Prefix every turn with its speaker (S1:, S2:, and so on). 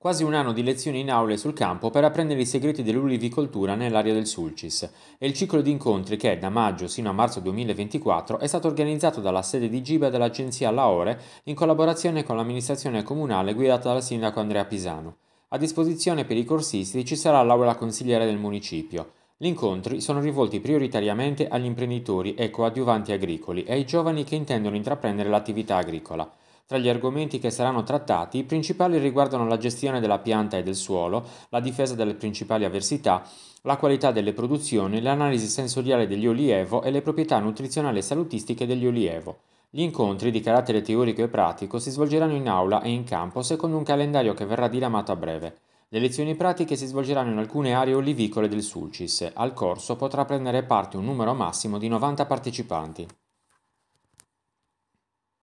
S1: Quasi un anno di lezioni in aula e sul campo per apprendere i segreti dell'ulivicoltura nell'area del Sulcis e il ciclo di incontri che da maggio sino a marzo 2024 è stato organizzato dalla sede di Giba dell'agenzia Laore in collaborazione con l'amministrazione comunale guidata dal sindaco Andrea Pisano. A disposizione per i corsisti ci sarà l'aula consigliere del municipio. Gli incontri sono rivolti prioritariamente agli imprenditori e coadiuvanti agricoli e ai giovani che intendono intraprendere l'attività agricola. Tra gli argomenti che saranno trattati, i principali riguardano la gestione della pianta e del suolo, la difesa dalle principali avversità, la qualità delle produzioni, l'analisi sensoriale degli olievo e le proprietà nutrizionali e salutistiche degli olievo. Gli incontri di carattere teorico e pratico si svolgeranno in aula e in campo secondo un calendario che verrà diramato a breve. Le lezioni pratiche si svolgeranno in alcune aree olivicole del Sulcis. Al corso potrà prendere parte un numero massimo di 90 partecipanti.